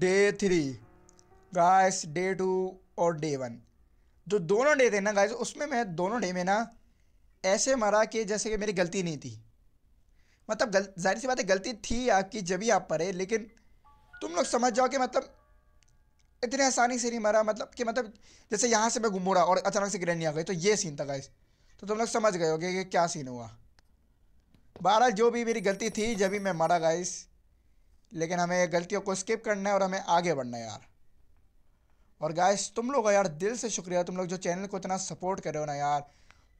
Day three guys day two और day one जो दोनों डे थे ना गाइस उसमें मैं दोनों डे में ना ऐसे मरा कि जैसे कि मेरी गलती नहीं थी मतलब गल जाहिर सी बात है गलती थी आपकी जब भी आप पढ़े लेकिन तुम लोग समझ जाओ कि मतलब इतने आसानी से नहीं मरा मतलब कि मतलब जैसे यहाँ से मैं घूम और अचानक से ग्रेंड नहीं आ गई तो ये सीन था गाइस तो तुम लोग समझ गए होगे कि क्या सीन हुआ बहरहाल जो भी मेरी गलती थी जब भी मैं मरा गाइस लेकिन हमें गलतियों को स्किप करना है और हमें आगे बढ़ना है यार और गाइस तुम लोग यार दिल से शुक्रिया तुम लोग जो चैनल को इतना सपोर्ट कर रहे हो ना यार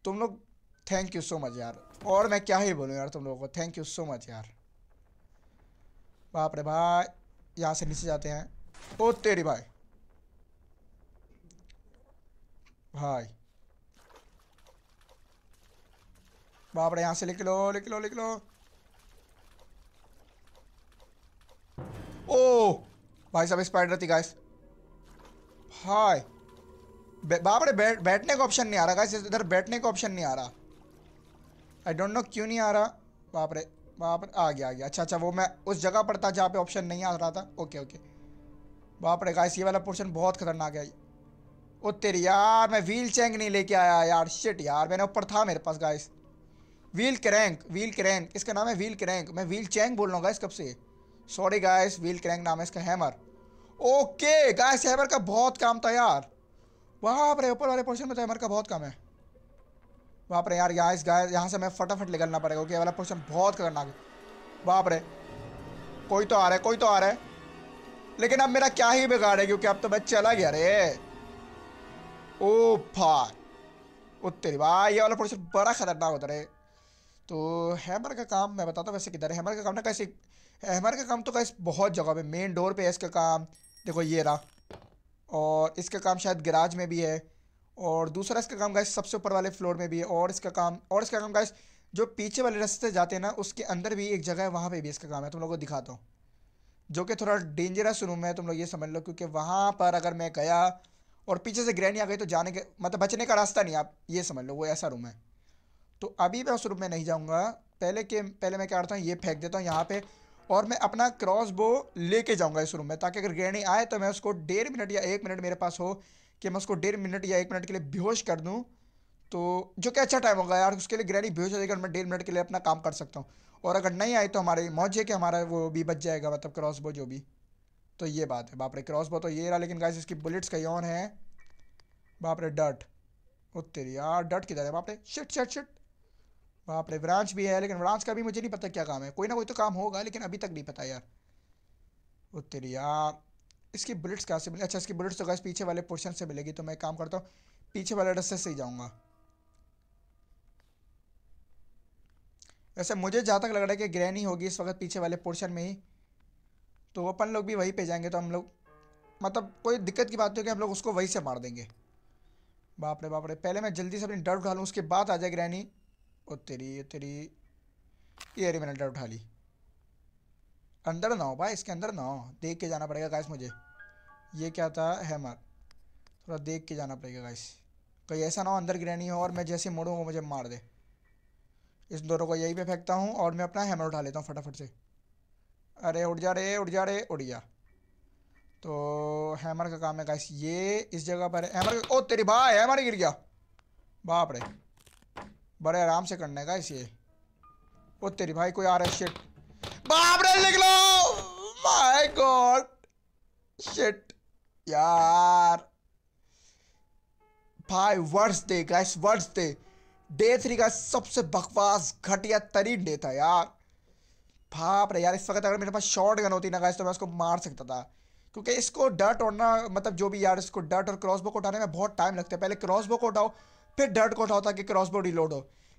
तुम लोग थैंक यू सो मच यार और मैं क्या ही बोलूँ यार तुम लोगों को थैंक यू सो मच यार बाप रे भाई यहाँ से नीचे जाते हैं ओ तेरी भाई भाई बाप रे यहाँ से लिख लो लिख लो लिख लो ओ oh! भाई साहब स्पाइडर थी गाइस हाय बाप रे बैठ बैठने का ऑप्शन नहीं आ रहा गाइस इधर बैठने का ऑप्शन नहीं आ रहा आई डोंट नो क्यों नहीं आ रहा बाप रे बाप रे आ गया आ गया अच्छा अच्छा वो मैं उस जगह पर था जहाँ पे ऑप्शन नहीं आ रहा था ओके ओके बाप रे गाइस ये वाला पोर्शन बहुत खतरनाक है ओ तेरी यार मैं व्हील चेंग नहीं लेके आया यार शिट यार मैंने ऊपर था मेरे पास guys wheel crank wheel crank इसका नाम है व्हील क्रैंक मैं व्हील चेंग बोल रहा हूँ गाइस कब से सॉरी गायस व्हील क्रैंक नाम है इसका हैमर ओके गायस हैमर का बहुत काम था यार वहाँ पर ऊपर वाले पोर्शन में तो हैमर का बहुत काम है वहाँ पर यार गायस इस गाय यहाँ से मैं फटाफट निकलना पड़ेगा ओके वाला पोर्शन बहुत खतरनाक है बाप रे कोई तो आ रहा है कोई तो आ रहा है लेकिन अब मेरा क्या ही बिगाड़ है क्योंकि अब तो मैं चला गया रे ओ भाई उत्तरी भाई ये वाला पोर्शन बड़ा खतरनाक होता रहे तो हैमर का काम मैं बताता हूँ वैसे किधर है हैमर का काम ना कैसे हैमर का काम तो गैस बहुत जगह पे मेन डोर पे है इसका काम देखो ये रहा और इसका काम शायद गराज में भी है और दूसरा इसका काम गैस सबसे ऊपर वाले फ्लोर में भी है और इसका काम और इसका काम गैस जो पीछे वाले रास्ते जाते हैं ना उसके अंदर भी एक जगह है वहाँ पर भी इसका काम है तुम लोग को दिखाता हूँ जो कि थोड़ा डेंजरस रूम है तुम लोग ये समझ लो क्योंकि वहाँ पर अगर मैं गया और पीछे से ग्रैनी आ गई तो जाने के मतलब बचने का रास्ता नहीं आप ये समझ लो वो ऐसा रूम है तो अभी मैं उस रूम में नहीं जाऊँगा पहले के पहले मैं क्या करता हूँ ये फेंक देता हूँ यहाँ पर और मैं अपना क्रॉस बो लेके जाऊंगा इस रूम में ताकि अगर ग्रेनी आए तो मैं उसको डेढ़ मिनट या एक मिनट मेरे पास हो कि मैं उसको डेढ़ मिनट या एक मिनट के लिए बेहोश कर दूँ तो जो कि अच्छा टाइम होगा यार उसके लिए ग्रैनी बेहोश हो जाएगी मैं डेढ़ मिनट के लिए अपना काम कर सकता हूँ और अगर नहीं आए तो हमारे मौजे के हमारा वो भी बच जाएगा मतलब क्रॉस बो जो भी तो ये बात है बापरे क्रॉस बो तो ये रहा लेकिन गाइस इसकी बुलेट्स कहीं और हैं बापरे डट ओ तेरी यार डट किधर है बापरे शिट शिट शिट वहाँ पर ब्रांच भी है लेकिन ब्रांच का भी मुझे नहीं पता क्या काम है कोई ना कोई तो काम होगा लेकिन अभी तक नहीं पता यार वो तेरी यार इसकी बुलेट्स कहाँ से मिले अच्छा इसकी बुलेट्स तो गैस पीछे वाले पोर्शन से मिलेगी तो मैं काम करता हूँ पीछे वाले रस्ते से ही जाऊँगा वैसे मुझे जहाँ तक लग रहा है कि ग्रहणी होगी इस वक्त पीछे वाले पोर्शन में ही तो अपन लोग भी वहीं पे जाएंगे तो हम लोग मतलब कोई दिक्कत की बात नहीं कि हम लोग उसको वहीं से मार देंगे बाप रे बाप रे पहले मैं जल्दी से अपनी डर उठा लूँ उसके बाद आ जाए ग्रहणी ओ तेरी ओ तेरी ये अरे मैंने डर उठा ली अंदर ना हो भाई इसके अंदर ना हो देख के जाना पड़ेगा गाइस मुझे ये क्या था हैमर थोड़ा देख के जाना पड़ेगा गाइस कहीं ऐसा ना हो अंदर ग्रहणी हो और मैं जैसे मोड़ूँ वो मुझे मार दे इस दोनों को यहीं पे फेंकता हूँ और मैं अपना हैमर उठा लेता हूँ फटाफट से अरे उड़ जा रे उड़ जा रे उड़ गया तो हैमर का काम है गाइस ये इस जगह पर हैमर ओ तेरी भाई हैमर गिर गया बाप रे बड़े आराम से करने का इसे ओ तेरी भाई कोई आ रहा है शिट बाप रे लिख लो माय गॉड शिट यार भाई words day guys words day day three का सबसे बकवास घटिया तरीन डे था यार भाप रे यार इस वक्त अगर मेरे पास शॉर्ट गन होती ना गाइस तो मैं उसको मार सकता था क्योंकि इसको डर्ट उड़ना मतलब जो भी यार इसको डर्ट और क्रॉसबो को उठाने में बहुत टाइम लगता है पहले क्रॉसबो को उठाओ फिर डर्ट को उठाता कि क्रॉस बॉडी लोड हो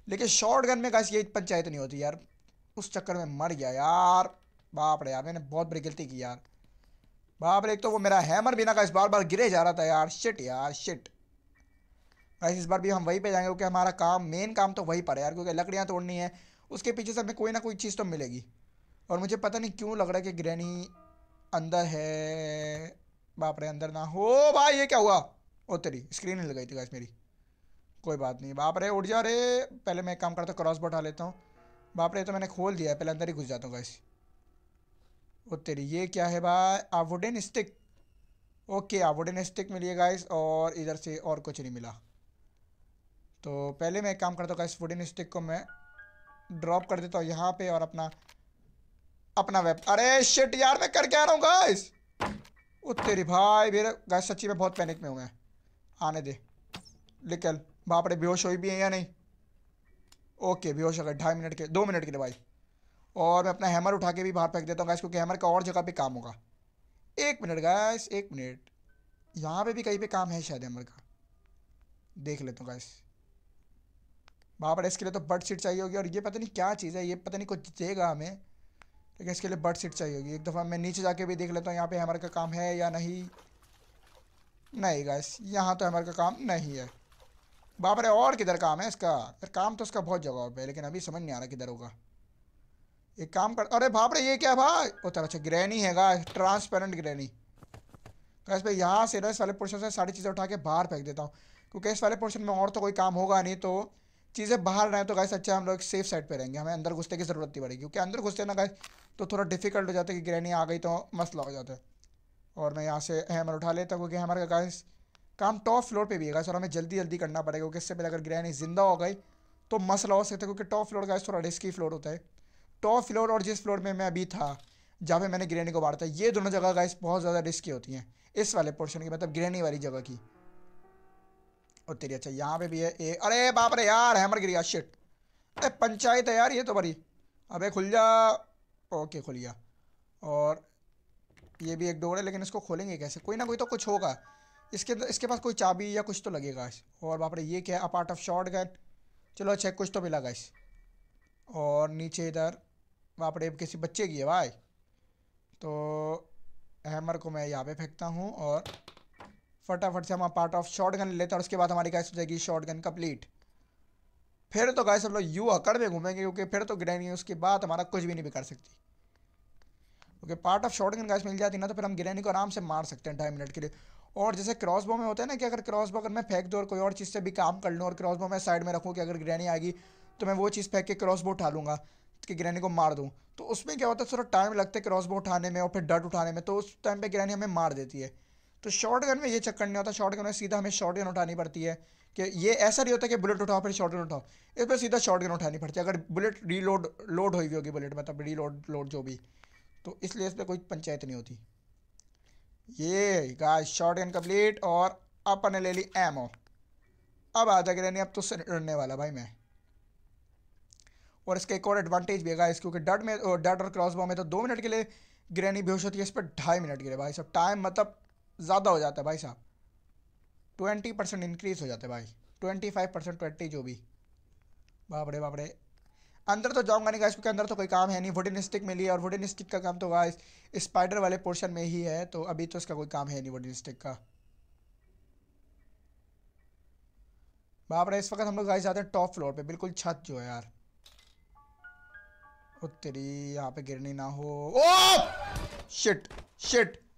लेकिन शॉर्ट गन में कैसे ये पंचायत नहीं होती यार उस चक्कर में मर गया यार बाप रे यार मैंने बहुत बड़ी गलती की यार बाप रे एक तो वो मेरा हैमर ना का इस बार बार गिरे जा रहा था यार शिट यार शिट गाइस इस बार भी हम वहीं पे जाएंगे क्योंकि हमारा काम मेन काम तो वहीं पर है यार क्योंकि लकड़ियाँ तोड़नी है उसके पीछे से हमें कोई ना कोई चीज़ तो मिलेगी और मुझे पता नहीं क्यों लग रहा है कि ग्रैनी अंदर है बाप रे अंदर ना हो भाई ये क्या हुआ ओ तेरी स्क्रीन नहीं लगाई थी गाइस मेरी कोई बात नहीं बाप रे उठ जा रे पहले मैं एक काम करता क्रॉस बढ़ा लेता हूँ बाप रे तो मैंने खोल दिया है पहले अंदर ही घुस जाता हूँ गाइस वो तेरी ये क्या है भाई wooden stick okay wooden stick मिली है गाइस और इधर से और कुछ नहीं मिला तो पहले मैं एक काम करता हूँ गाइस वुडन स्टिक को मैं ड्रॉप कर देता हूँ यहाँ पे और अपना अपना वेप अरे शिट यार मैं करके आ रहा हूँ गाइस वो तेरी भाई मेरे गाइस सच्ची में बहुत पैनिक में हूँ मैं आने दे निकल बाप रे बेहोश हो भी है या नहीं ओके बेहोश हो गए ढाई मिनट के दो मिनट के लिए भाई और मैं अपना हैमर उठा के भी बाहर फेंक देता हूँ गैस क्योंकि हैमर का और जगह पे काम होगा एक मिनट गैस एक मिनट यहाँ पे भी कहीं पे काम है शायद हैमर का देख लेता हूँ गैस वहाँ पर इसके लिए तो बर्ड सीट चाहिए होगी और ये पता नहीं क्या चीज़ है ये पता नहीं कुछ देगा हमें लेकिन इसके लिए बर्ड सीट चाहिए होगी एक दफ़ा मैं नीचे जाके भी देख लेता हूँ यहाँ पे हैमर का काम है या नहीं नहीं गैस यहाँ तो हैमर का काम नहीं है बाप रे और किधर काम है इसका फिर काम तो इसका बहुत जगह पे लेकिन अभी समझ नहीं आ रहा किधर होगा एक काम कर अरे बाप रे ये क्या भाई वो तरह अच्छा ग्रैनी हैगा ट्रांसपेरेंट ग्रैनी कैसे भाई यहाँ से ना इस वाले पोर्शन से सारी चीज़ें उठा के बाहर फेंक देता हूँ क्योंकि इस वाले पोर्शन में और तो कोई काम होगा नहीं तो चीज़ें बाहर रहें तो गैस अच्छा हम लोग सेफ साइड पर रहेंगे हमें अंदर घुसने की ज़रूरत नहीं पड़ेगी क्योंकि अंदर घुसते ना गए तो थोड़ा डिफिकल्ट हो जाता है कि ग्रैनी आ गई तो मसला हो जाता है और मैं यहाँ से हैमर उठा लेता हूँ क्योंकि हैमर का गैस काम टॉप फ्लोर पे भी है सर हमें जल्दी जल्दी करना पड़ेगा क्योंकि इससे पहले अगर ग्रैनी जिंदा हो गई तो मसला हो सकता है क्योंकि टॉप फ्लोर का थोड़ा रिस्की फ्लोर होता है टॉप फ्लोर और जिस फ्लोर में मैं अभी था जहाँ पे मैंने ग्रैनी को मारता है ये दोनों जगह गाइस बहुत ज़्यादा रिस्की होती हैं इस वाले पोर्शन की मतलब ग्रहणी वाली जगह की और तेरी अच्छा यहाँ पे भी है ए अरे बाप रे यार हैमर गिर गया शिट अरे पंचायत है यार ये तो भरी अबे खुल जा ओके खुल गया और ये भी एक डोर है लेकिन इसको खोलेंगे कैसे कोई ना कोई तो कुछ होगा इसके तो, इसके पास कोई चाबी या कुछ तो लगेगा इस और बाप रे ये क्या है अपार्ट ऑफ शॉर्ट गन चलो अच्छा कुछ तो मिला गाइस और नीचे इधर बाप रे किसी बच्चे की है भाई तो हैमर को मैं यहाँ पे फेंकता हूँ और फटाफट से हम पार्ट ऑफ शॉर्ट गन लेते हैं और उसके बाद हमारी गैस हो जाएगी शॉर्ट गन कम्प्लीट फिर तो गाय हम लोग यू अकड़ में घूमेंगे क्योंकि फिर तो ग्रैंड उसके बाद हमारा कुछ भी नहीं बिगाड़ सकती okay part of shotgun मिल जाती ना तो फिर हम गिरैनी को आराम से मार सकते हैं ढाई मिनट के लिए और जैसे क्रॉसबो में होता है ना कि अगर क्रॉसबो अगर मैं फेंक दूँ और कोई और चीज़ से भी काम कर लूँ और क्रॉसबो मैं साइड में रखूँ कि अगर ग्रैनी आएगी तो मैं वो चीज़ फेंक के क्रॉसबो उठा लूँगा कि ग्रैनी को मार दूँ तो उसमें क्या होता है थोड़ा टाइम लगता है क्रॉसबो उठाने में और फिर डट उठाने में तो उस टाइम पर ग्रैनी हमें मार देती है तो शॉर्ट गन में ये चक्कर नहीं होता शॉर्ट गन में सीधा हमें शॉर्ट गन उठानी पड़ती है कि ये ऐसा नहीं होता कि बुलेट उठाओ फिर शॉर्ट गन उठाओ इस पर सीधा शॉर्ट गन उठानी पड़ती है अगर बुलेट रीलोड लोड हुई होगी बुलेट मतलब रीलोड लोड जो भी तो इसलिए इस पर कोई पंचायत नहीं होती ये गाय शॉर्ट एंड कम्प्लीट और अपन ने ले ली ओ अब आधा ग्रेनी अब तो लड़ने वाला भाई मैं और इसका एक और एडवांटेज भी है इस क्योंकि डट में डट और क्रॉसबॉ में तो दो मिनट के लिए ग्रेनी बेहोश होती है इस पर ढाई मिनट के लिए भाई साहब टाइम मतलब ज़्यादा हो जाता है भाई साहब ट्वेंटी परसेंट इंक्रीज़ हो जाते हैं भाई ट्वेंटी फाइव परसेंट ट्वेंटी जो भी बापड़े बापड़े अंदर तो जाऊंगा नहीं गाइस क्योंकि अंदर तो कोई काम है नहीं वुडन स्टिक मिली है और वुडन स्टिक का काम तो गाइस स्पाइडर वाले पोर्शन में ही है तो अभी तो उसका कोई काम है नहीं वुडन स्टिक का बाप रे इस वक्त हम लोग गाइस जाते हैं टॉप फ्लोर पे बिल्कुल छत जो है यार तेरी यहाँ पे गिरनी ना हो ओ शिट शिट